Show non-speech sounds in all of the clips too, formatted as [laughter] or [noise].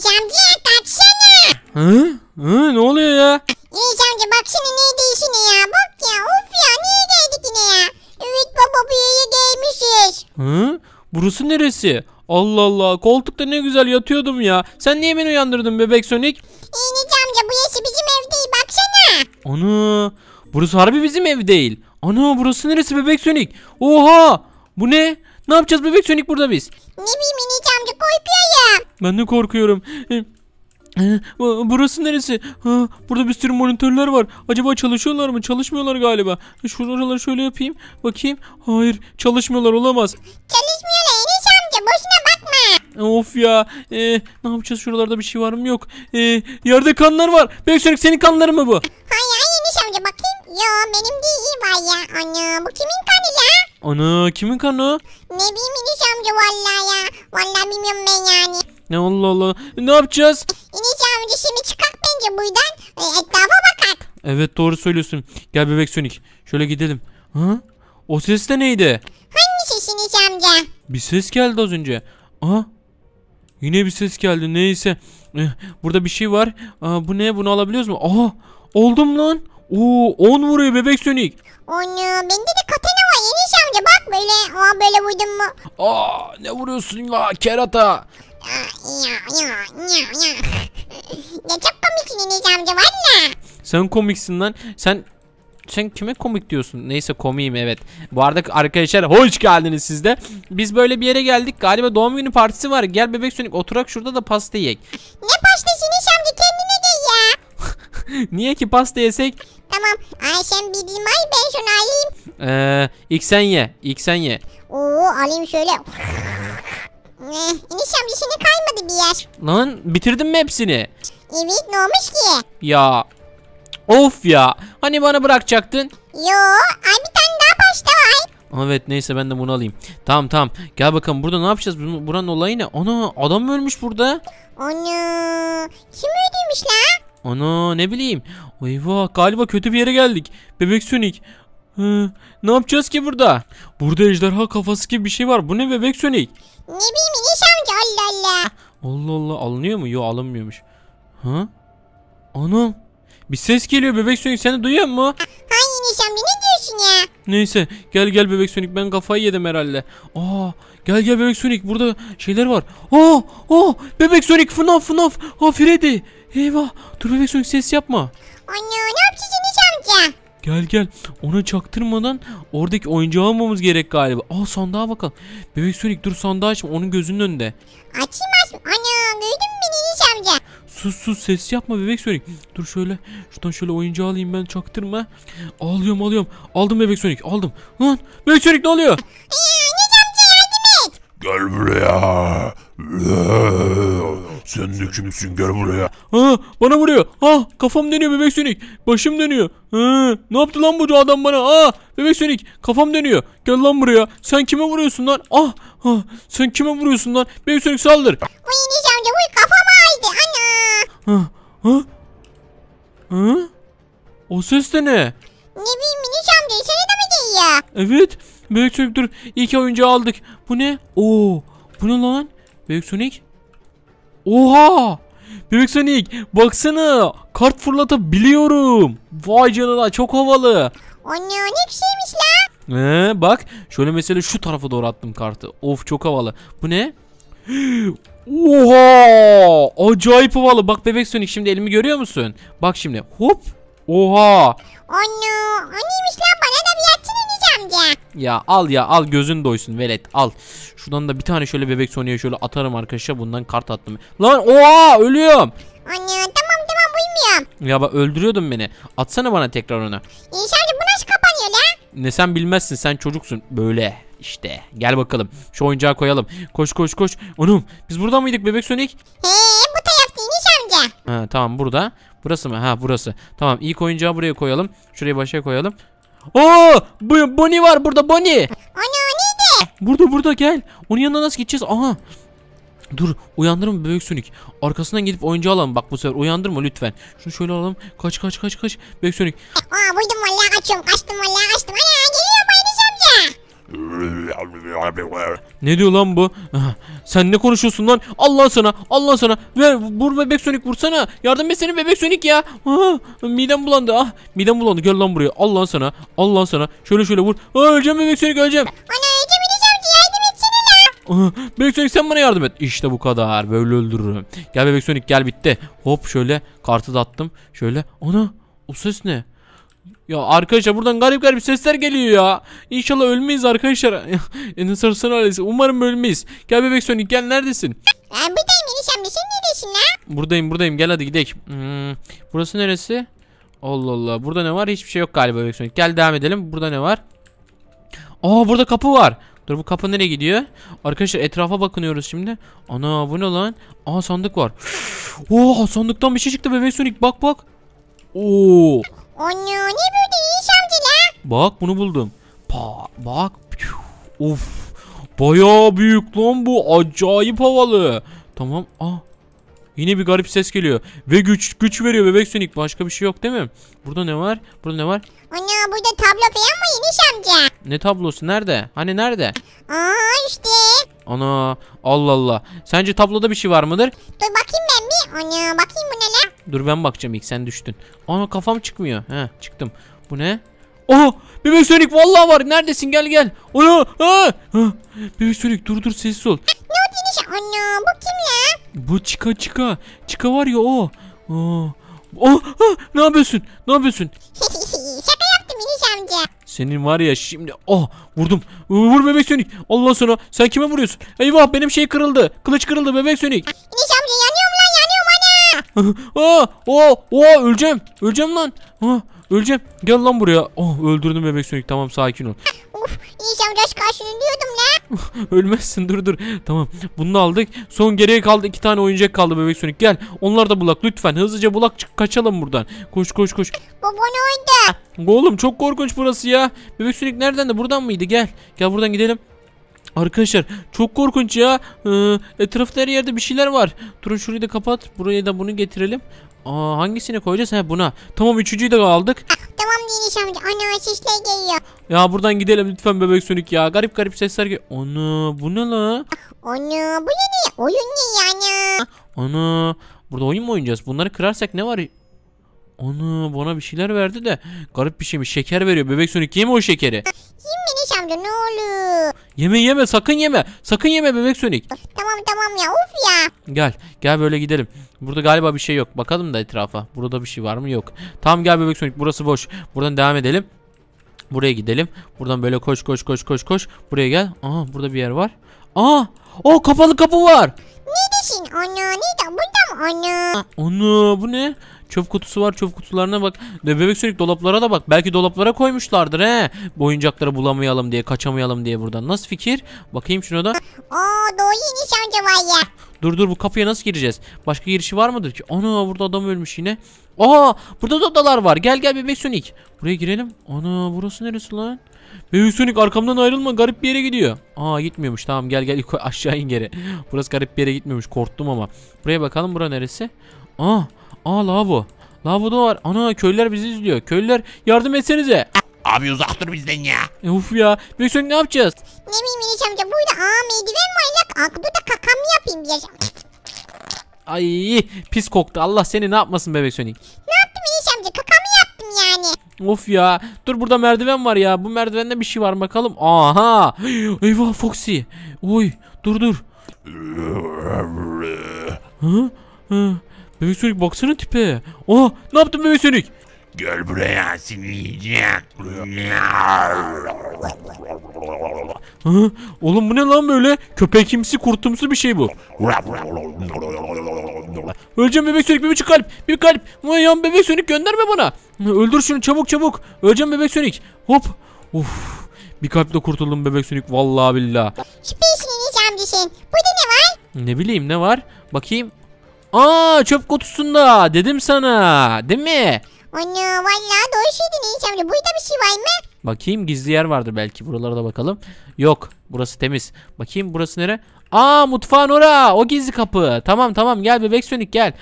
Yiyeceğim diye kaçsana. Hı? Hı? Ne oluyor ya? Yiyeceğim diye baksana neydi işine ya. Bak ya of ya neredeydik yine ya. Evet baba bu yere Hı? Burası neresi? Allah Allah koltukta ne güzel yatıyordum ya. Sen niye beni uyandırdın bebek Sonic? Yiyeceğim ee, amca bu yaşı bizim ev değil baksana. Ana burası harbi bizim ev değil. Ana burası neresi bebek Sonic? Oha bu ne? Ne yapacağız bebek Sonic burada biz? Ne bileyim ben de korkuyorum. E, e, burası neresi? burada bir sürü monitörler var. Acaba çalışıyorlar mı? Çalışmıyorlar galiba. Şuraları şöyle yapayım. Bakayım. Hayır çalışmıyorlar olamaz. Çalışmıyorlar Enes amca boşuna bakma. Of ya. Ee, ne yapacağız şuralarda bir şey var mı? Yok. Ee, yerde kanlar var. Beksürük senin kanları mı bu? Hayır hayır Enes amca bakayım. Yo benim değil var ya. Ana bu kimin kanı ya? Ana kimin kanı? Ne bileyim İniş amca valla ya. vallahi bilmiyorum ben yani. Ne Allah Allah. Ne yapacağız? İniş amca şimdi çıkak bence buradan. E, etrafa bakak. Evet doğru söylüyorsun. Gel bebek Sonic. Şöyle gidelim. Ha? O ses de neydi? Hangi ses İniş amca? Bir ses geldi az önce. Aha. Yine bir ses geldi. Neyse. Eh, burada bir şey var. Aa, bu ne? Bunu alabiliyoruz mu? Aha. Oldum lan. Oo 10 vuruyor bebek Sonic. Onu bende de katana var. Yeni Böyle ama böyle vurdun mu? Aa ne vuruyorsun ya, kerata? ne çok komiksin Enes amca valla. Sen komiksin lan. Sen sen kime komik diyorsun? Neyse komiyim evet. Bu arada arkadaşlar hoş geldiniz sizde. Biz böyle bir yere geldik. Galiba doğum günü partisi var. Gel bebek sönük oturak şurada da pasta yiyek. Ne pastası Enes amca kendine gel ya. [laughs] Niye ki pasta yesek? Tamam. Ayşem bir dimay ben şunu alayım. Ee, ilk sen ye. İlk sen ye. Oo alayım şöyle. Eh, Enis amca şey kaymadı bir yer. Lan bitirdin mi hepsini? Evet ne olmuş ki? Ya. Of ya. Hani bana bırakacaktın? Yo ay bir tane daha pasta var. Evet neyse ben de bunu alayım. Tamam tamam. Gel bakalım burada ne yapacağız? Buranın olayı ne? Ana adam ölmüş burada. Onu kim öldürmüş lan? Ana ne bileyim. Eyvah galiba kötü bir yere geldik. Bebek Sonic. Hı, ne yapacağız ki burada? Burada ejderha kafası gibi bir şey var. Bu ne bebek Sonic? Ne bileyim Enes amca Allah Allah. Allah Allah alınıyor mu? Yok alınmıyormuş. Ha? Ana. Bir ses geliyor bebek Sonic sen de duyuyor mu? Hayır Enes amca ne diyorsun ya? Neyse gel gel bebek Sonic ben kafayı yedim herhalde. Aa gel gel bebek Sonic burada şeyler var. Aa aa bebek Sonic FNAF FNAF. Ha Freddy. Eyvah dur bebek Sonic ses yapma. Anne ne yapacağız Enes amca? Gel gel ona çaktırmadan oradaki oyuncağı almamız gerek galiba. Aa sandığa bakalım. Bebek Sonic dur sandığı açma onun gözünün önünde. Açayım açma. Ana gördün mü beni amca? Sus sus ses yapma bebek Sonic. Dur şöyle şuradan şöyle oyuncağı alayım ben çaktırma. Alıyorum alıyorum. Aldım bebek Sonic aldım. Lan bebek Sonic ne oluyor? Enes amca yardım et. Gel buraya. Sen de kimsin gel buraya. Ha, bana vuruyor. Ah kafam dönüyor bebek sönük. Başım dönüyor. Ha, ne yaptı lan bu adam bana? Ah bebek sönük kafam dönüyor. Gel lan buraya. Sen kime vuruyorsun lan? Ah, ah sen kime vuruyorsun lan? Bebek sönük saldır. Uy Nice amca uy kafam ağrıdı ana. Ha, ha? Ha? O ses de ne? Ne bileyim mini camcı sana da mı geliyor? Evet. Bebek sönük dur. İyi ki oyuncağı aldık. Bu ne? Oo, bu ne lan? Bebek Sonic. Oha! Bebek Sonic baksana kart fırlatabiliyorum. Vay canına çok havalı. O ne, o şeymiş la? Ee, bak şöyle mesela şu tarafa doğru attım kartı. Of çok havalı. Bu ne? Oha! Acayip havalı. Bak bebek Sonic şimdi elimi görüyor musun? Bak şimdi. Hop. Oha. Onu. O neymiş lan bana da bir amca. Ya al ya al gözün doysun velet al. Şuradan da bir tane şöyle bebek Sonya'ya şöyle atarım arkadaşlar bundan kart attım. Lan oha ölüyorum. Anne tamam tamam uymuyorum. Ya bak öldürüyordun beni. Atsana bana tekrar onu. İnşallah Şarjı bu nasıl kapanıyor lan. Ne sen bilmezsin sen çocuksun böyle. İşte gel bakalım şu oyuncağı koyalım. Koş koş koş. Onum biz burada mıydık bebek Sonic? He bu tarafta iniş amca. Ha, tamam burada. Burası mı? Ha burası. Tamam ilk oyuncağı buraya koyalım. Şurayı başa koyalım. Oo, bu Bonnie var burada Bonnie. Ana neydi? Burada burada gel. Onun yanına nasıl gideceğiz? Aha. Dur uyandırma bebek sönük. Arkasından gidip oyuncağı alalım. Bak bu sefer uyandırma lütfen. Şunu şöyle alalım. Kaç kaç kaç kaç. Bebek sönük. Aa buldum vallahi kaçıyorum. Kaçtım vallahi kaçtım. Ana geliyor. Ne diyor lan bu? Sen ne konuşuyorsun lan? Allah sana, Allah sana. Ver, vur bebek sonik vursana. Yardım et senin bebek sonik ya. midem bulandı. Ah, midem bulandı. Gel lan buraya. Allah sana, Allah sana. Şöyle şöyle vur. Ah, öleceğim bebek sonik öleceğim. Ana Bebek Sonic sen bana yardım et. İşte bu kadar. Böyle öldürürüm. Gel Bebek Sonic gel bitti. Hop şöyle kartı da attım. Şöyle. Ana o ses ne? Ya arkadaşlar buradan garip garip sesler geliyor ya. İnşallah ölmeyiz arkadaşlar. [laughs] Nasıl sana ailesi. Umarım ölmeyiz. Gel bebek Sonic gel neredesin? Ben buradayım enişem. Sen neredesin la? Buradayım buradayım. Gel hadi gidelim. Hmm, burası neresi? Allah Allah. Burada ne var? Hiçbir şey yok galiba bebek Sonic. Gel devam edelim. Burada ne var? Aa burada kapı var. Dur bu kapı nereye gidiyor? Arkadaşlar etrafa bakınıyoruz şimdi. Ana bu ne lan? Aha sandık var. [gasps] Oha sandıktan bir şey çıktı bebek Sonic. Bak bak. Oo. Onu ne böyle iyi amca Bak bunu buldum. Pa bak. Of. Baya büyük lan bu. Acayip havalı. Tamam. Ah. Yine bir garip ses geliyor. Ve güç güç veriyor bebek sönük. Başka bir şey yok değil mi? Burada ne var? Burada ne var? Ana burada tablo falan mı Yeniş amca? Ne tablosu? Nerede? Hani nerede? Aa işte. Ana Allah Allah. Sence tabloda bir şey var mıdır? Dur bakayım ben bir. Ana bakayım bu ne lan? Dur ben bakacağım ilk sen düştün. Ana kafam çıkmıyor. He çıktım. Bu ne? Oha bebek sönük vallahi var. Neredesin gel gel. Ana ha. Bebek sönük dur dur sessiz ol. Ne o deniş? Ana bu kim ya? Bu çıka çıka. Çıka var ya o. Aa. Oh, oh, ne yapıyorsun? Ne yapıyorsun? [laughs] Şaka yaptım İniş amca. Senin var ya şimdi oh vurdum. Vur bebek sönük. Allah sana sen kime vuruyorsun? Eyvah benim şey kırıldı. Kılıç kırıldı bebek sönük. İniş amca yanıyor Aa, o, o, öleceğim. Öleceğim lan. Aa, öleceğim. Gel lan buraya. Oh, öldürdüm bebek sönük. Tamam sakin ol. Uf, inşallah biraz karşını diyordum la. [laughs] Ölmezsin dur dur. Tamam bunu aldık. Son geriye kaldı iki tane oyuncak kaldı bebek sönük. Gel onları da bulak lütfen. Hızlıca bulak çık kaçalım buradan. Koş koş koş. Baba ne oldu? Oğlum çok korkunç burası ya. Bebek sönük nereden de buradan mıydı? Gel. Gel buradan gidelim. Arkadaşlar çok korkunç ya. Ee, etrafta her yerde bir şeyler var. Durun şurayı da kapat. Buraya da bunu getirelim. Aa, hangisini koyacağız? Ha buna. Tamam üçüncüyü de aldık. [laughs] Ah, tamam Deniz amca. Ana sesler geliyor. Ya buradan gidelim lütfen bebek sönük ya. Garip garip sesler geliyor. Ana bu ne la? Ah, ana bu ne? Oyun ne yani? Ah, ana burada oyun mu oynayacağız? Bunları kırarsak ne var? Ana bana bir şeyler verdi de. Garip bir şey mi? Şeker veriyor. Bebek sönük yeme o şekeri. Yemini amca ne olur. Yeme yeme sakın yeme. Sakın yeme bebek Sonic. Tamam tamam ya of ya. Gel gel böyle gidelim. Burada galiba bir şey yok. Bakalım da etrafa. Burada bir şey var mı? Yok. Tamam gel bebek Sonic burası boş. Buradan devam edelim. Buraya gidelim. Buradan böyle koş koş koş koş koş. Buraya gel. Aha burada bir yer var. Aa! O kapalı kapı var. Ne diyorsun? Ana ne de burada mı? Ana. Ana bu ne? Çöp kutusu var çöp kutularına bak. De bebek sürekli dolaplara da bak. Belki dolaplara koymuşlardır he. Bu bulamayalım diye kaçamayalım diye buradan. Nasıl fikir? Bakayım şuna da. Aa doğru nişancı var ya. Dur dur bu kapıya nasıl gireceğiz? Başka girişi var mıdır ki? Ana burada adam ölmüş yine. Aha burada da odalar var. Gel gel bebek Sonic. Buraya girelim. Ana burası neresi lan? Bebek Sonic arkamdan ayrılma garip bir yere gidiyor. Aa gitmiyormuş tamam gel gel [laughs] aşağı in geri. Burası garip bir yere gitmiyormuş korktum ama. Buraya bakalım bura neresi? Aa Aa lavabo. Lavabo da var. Ana köylüler bizi izliyor. Köylüler yardım etsenize. Abi uzak dur bizden ya. E, uf ya. Büyük Sonic ne yapacağız? Ne bileyim Enes amca burada aa merdiven var ya. Ak burada kakamı yapayım diyeceğim. Ay pis koktu. Allah seni ne yapmasın bebek Sonic. Ne yaptım Enes amca? Kakamı yaptım yani. Of ya. Dur burada merdiven var ya. Bu merdivende bir şey var bakalım. Aha. Eyvah Foxy. Oy dur dur. Hı? Hı? Bebek Sonic baksana tipe. Oh ne yaptın Bebek Sonic? Gel buraya seni yiyeceğim. Ha, oğlum bu ne lan böyle? Köpekimsi kurtumsu bir şey bu. Öleceğim bebek sönük bebek kalp. Bir kalp. Aman bebek sönük gönderme bana. Öldür şunu çabuk çabuk. Öleceğim bebek sönük. Hop. Uf. Bir kalple kurtuldum bebek sönük vallahi billah. Şimdi işini yiyeceğim düşün. Burada ne var? Ne bileyim ne var? Bakayım. Aa çöp kutusunda dedim sana değil mi? Ana vallahi doğru şey Enes amca. Burada bir şey var mı? Bakayım gizli yer vardır belki buralara da bakalım. Yok burası temiz. Bakayım burası nere? Aa mutfağın ora o gizli kapı. Tamam tamam gel bebek sönük gel.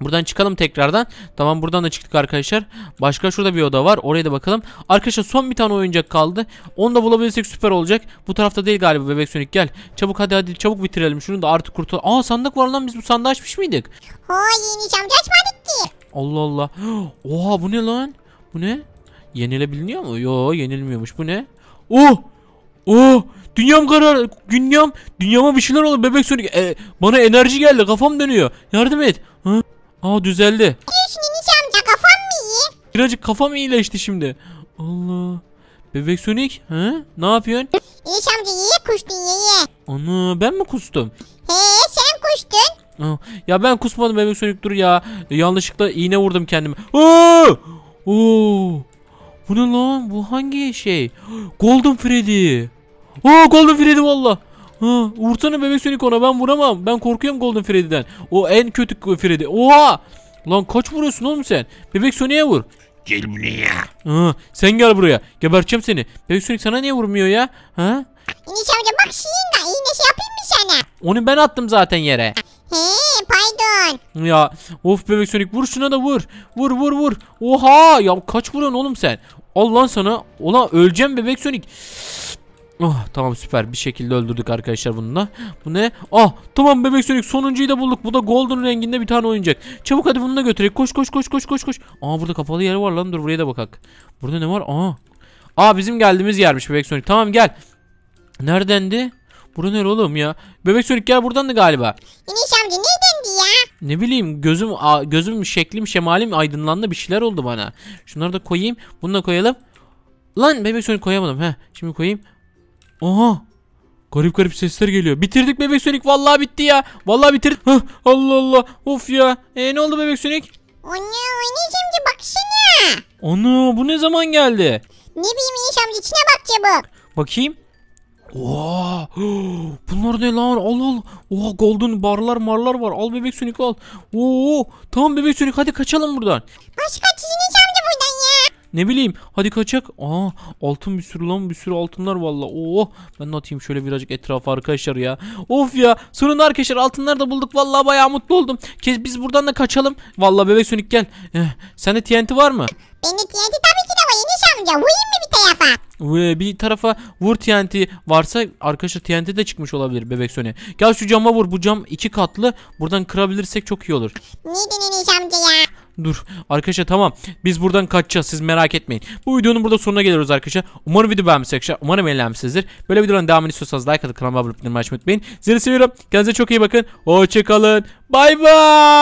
Buradan çıkalım tekrardan. Tamam buradan da çıktık arkadaşlar. Başka şurada bir oda var. Oraya da bakalım. Arkadaşlar son bir tane oyuncak kaldı. Onu da bulabilirsek süper olacak. Bu tarafta değil galiba bebek sönük gel. Çabuk hadi hadi çabuk bitirelim şunu da artık kurtul. Aa sandık var lan biz bu sandığı açmış mıydık? Hayır hiç amca açmadık ki. Allah Allah. [gasps] Oha bu ne lan? Bu ne? Yenilebiliyor mu? Yo yenilmiyormuş. Bu ne? Oh! Oh! Dünyam karar. Dünyam. Dünyama bir şeyler oldu bebek sönük. E, bana enerji geldi. Kafam dönüyor. Yardım et. Aa düzeldi. Diyorsun Enis kafam mı iyi? Birazcık kafam iyileşti şimdi. Allah. Bebek Sonic ha? Ne yapıyorsun? Enis amca iyi kuştun iyi. Ana ben mi kustum? He sen kustun. ya ben kusmadım bebek Sonic dur ya. E, yanlışlıkla iğne vurdum kendime. Oo, Oo! Bu ne lan? Bu hangi şey? [gasps] Golden Freddy. Aa Golden Freddy valla. Ha, vursana bebek Sonic ona ben vuramam. Ben korkuyorum Golden Freddy'den. O en kötü Freddy. Oha! Lan kaç vuruyorsun oğlum sen? Bebek Sonic'e vur. Gel buraya. Ha, sen gel buraya. Geberteceğim seni. Bebek Sonic sana niye vurmuyor ya? Ha? İniş amca bak şiinle iğne şey yapayım mı sana? Onu ben attım zaten yere. He pardon. Ya of bebek Sonic vur şuna da vur. Vur vur vur. Oha ya kaç vuruyorsun oğlum sen? Allah sana. Ulan öleceğim bebek Sonic. Oh tamam süper bir şekilde öldürdük arkadaşlar bununla. Bu ne? Ah tamam bebek sönük sonuncuyu da bulduk. Bu da golden renginde bir tane oyuncak. Çabuk hadi bunu da götürelim. Koş koş koş koş koş koş. Aa burada kapalı yer var lan dur buraya da bakak. Burada ne var? Aa. Aa bizim geldiğimiz yermiş bebek sönük. Tamam gel. Neredendi? Bura nere oğlum ya? Bebek sönük gel buradan da galiba. İniş amca neredendi ya? Ne bileyim gözüm gözüm şeklim şemalim aydınlandı bir şeyler oldu bana. Şunları da koyayım. Bunu da koyalım. Lan bebek sönük koyamadım. he. şimdi koyayım. Aha. Garip garip sesler geliyor. Bitirdik bebek sönük. Vallahi bitti ya. Vallahi bitirdik. Allah Allah. Of ya. E, ne oldu bebek sönük? Onu oynayacağım ki baksana. Onu bu ne zaman geldi? Ne bileyim Enes amca içine bak çabuk. Bakayım. Oha! [gasps] Bunlar ne lan? Al al. Oha golden barlar marlar var. Al bebek sönük al. Oo! Tamam bebek sönük hadi kaçalım buradan. Başka çizini ne bileyim hadi kaçak. Aa altın bir sürü lan bir sürü altınlar valla. Oo ben de atayım şöyle birazcık etrafa arkadaşlar ya. Of ya sonunda arkadaşlar altınlar da bulduk valla bayağı mutlu oldum. Kez biz buradan da kaçalım. Valla bebek sönük gel. Eh, sende TNT var mı? Bende TNT tabii ki de var Yeniş amca. Vurayım mı bir tarafa? Ve bir tarafa vur TNT varsa arkadaşlar TNT de çıkmış olabilir bebek Sony. Gel şu cama vur bu cam iki katlı buradan kırabilirsek çok iyi olur. Ne dedin Enes ya? Dur. Arkadaşlar tamam. Biz buradan kaçacağız. Siz merak etmeyin. Bu videonun burada sonuna geliyoruz arkadaşlar. Umarım video beğenmişsiniz arkadaşlar. Umarım eğlenmişsinizdir. Böyle videoların devamını istiyorsanız like atıp kanalıma abone olmayı unutmayın. Sizleri seviyorum. Kendinize çok iyi bakın. Hoşçakalın. Bay bay.